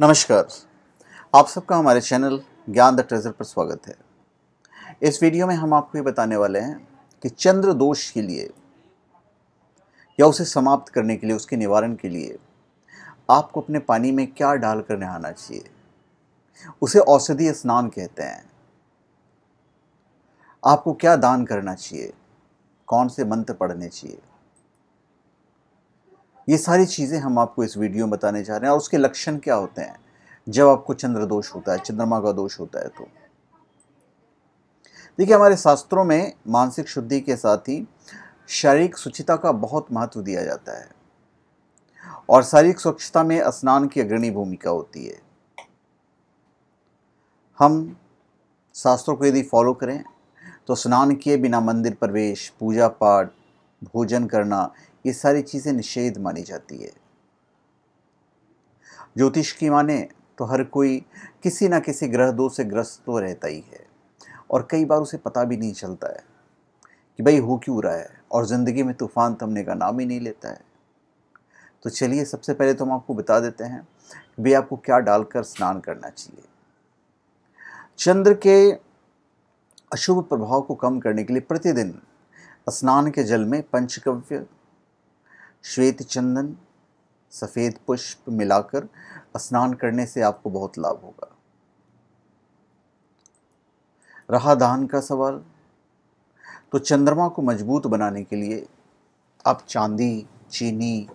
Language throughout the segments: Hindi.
नमस्कार आप सबका हमारे चैनल ज्ञान द ट्रेजर पर स्वागत है इस वीडियो में हम आपको ये बताने वाले हैं कि चंद्र दोष के लिए या उसे समाप्त करने के लिए उसके निवारण के लिए आपको अपने पानी में क्या डालकर नहाना चाहिए उसे औषधि स्नान कहते हैं आपको क्या दान करना चाहिए कौन से मंत्र पढ़ने चाहिए ये सारी चीज़ें हम आपको इस वीडियो में बताने जा रहे हैं और उसके लक्षण क्या होते हैं जब आपको चंद्र दोष होता है चंद्रमा का दोष होता है तो देखिए हमारे शास्त्रों में मानसिक शुद्धि के साथ ही शारीरिक स्वच्छता का बहुत महत्व दिया जाता है और शारीरिक स्वच्छता में स्नान की अग्रणी भूमिका होती है हम शास्त्रों को यदि फॉलो करें तो स्नान किए बिना मंदिर प्रवेश पूजा पाठ भोजन करना ये सारी चीज़ें निषेध मानी जाती है ज्योतिष की माने तो हर कोई किसी ना किसी ग्रह दो से ग्रस्त तो रहता ही है और कई बार उसे पता भी नहीं चलता है कि भाई हो क्यों रहा है और ज़िंदगी में तूफान थमने तो का नाम ही नहीं लेता है तो चलिए सबसे पहले तो हम आपको बता देते हैं कि भाई आपको क्या डालकर स्नान करना चाहिए चंद्र के अशुभ प्रभाव को कम करने के लिए प्रतिदिन स्नान के जल में पंचकव्य श्वेत चंदन सफ़ेद पुष्प मिलाकर स्नान करने से आपको बहुत लाभ होगा रहा दान का सवाल तो चंद्रमा को मजबूत बनाने के लिए आप चांदी चीनी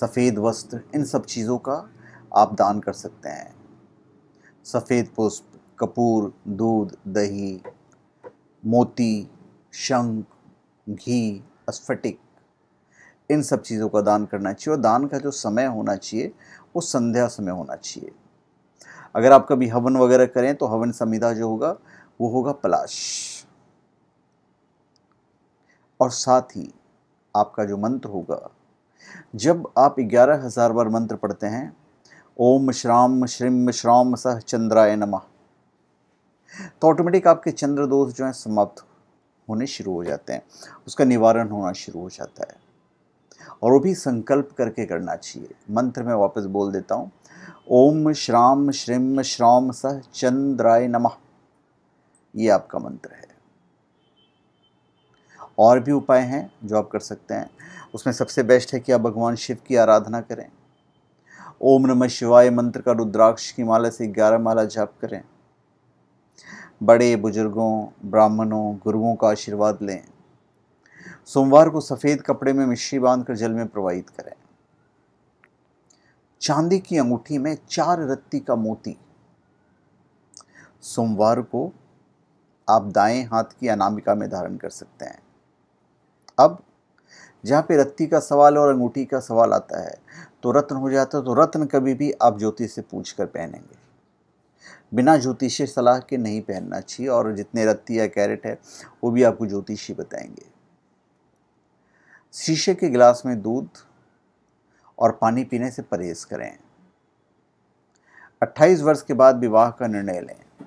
सफ़ेद वस्त्र इन सब चीज़ों का आप दान कर सकते हैं सफ़ेद पुष्प कपूर दूध दही मोती शंख घी स्फटिक इन सब चीज़ों का दान करना चाहिए और दान का जो समय होना चाहिए वो संध्या समय होना चाहिए अगर आप कभी हवन वगैरह करें तो हवन संविधा जो होगा वो होगा पलाश और साथ ही आपका जो मंत्र होगा जब आप ग्यारह हज़ार बार मंत्र पढ़ते हैं ओम श्राम श्रीम श्राम सह चंद्राय नमः तो ऑटोमेटिक आपके चंद्र दोष जो है समाप्त होने शुरू हो जाते हैं उसका निवारण होना शुरू हो जाता है और वो भी संकल्प करके करना चाहिए मंत्र में वापस बोल देता हूँ ओम श्राम श्रीम श्राम सह चंद्राय नमः ये आपका मंत्र है और भी उपाय हैं जो आप कर सकते हैं उसमें सबसे बेस्ट है कि आप भगवान शिव की आराधना करें ओम नमः शिवाय मंत्र का रुद्राक्ष की माला से ग्यारह माला जाप करें बड़े बुजुर्गों ब्राह्मणों गुरुओं का आशीर्वाद लें सोमवार को सफ़ेद कपड़े में मिश्री बांधकर जल में प्रवाहित करें चांदी की अंगूठी में चार रत्ती का मोती सोमवार को आप दाएं हाथ की अनामिका में धारण कर सकते हैं अब जहां पे रत्ती का सवाल और अंगूठी का सवाल आता है तो रत्न हो जाता है तो रत्न कभी भी आप ज्योतिष से पूछ कर पहनेंगे बिना ज्योतिषी सलाह के नहीं पहनना चाहिए और जितने रत्ती या कैरेट है वो भी आपको ज्योतिषी बताएंगे शीशे के गिलास में दूध और पानी पीने से परहेज करें 28 वर्ष के बाद विवाह का निर्णय लें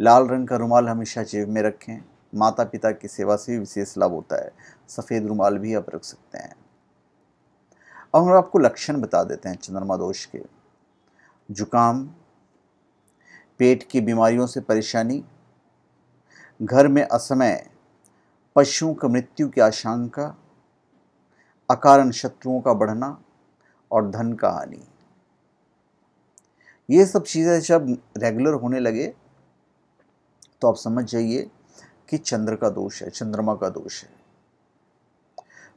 लाल रंग का रुमाल हमेशा जेब में रखें माता पिता की सेवा से भी विशेष लाभ होता है सफ़ेद रुमाल भी आप रख सकते हैं अब हम आपको लक्षण बता देते हैं चंद्रमा दोष के जुकाम पेट की बीमारियों से परेशानी घर में असमय पशुओं की मृत्यु की आशंका अकारण शत्रुओं का बढ़ना और धन का हानि ये सब चीज़ें जब रेगुलर होने लगे तो आप समझ जाइए कि चंद्र का दोष है चंद्रमा का दोष है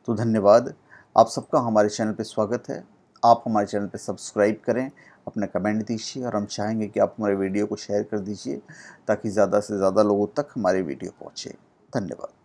तो धन्यवाद आप सबका हमारे चैनल पर स्वागत है आप हमारे चैनल पर सब्सक्राइब करें अपना कमेंट दीजिए और हम चाहेंगे कि आप हमारे वीडियो को शेयर कर दीजिए ताकि ज़्यादा से ज़्यादा लोगों तक हमारे वीडियो पहुँचे धन्यवाद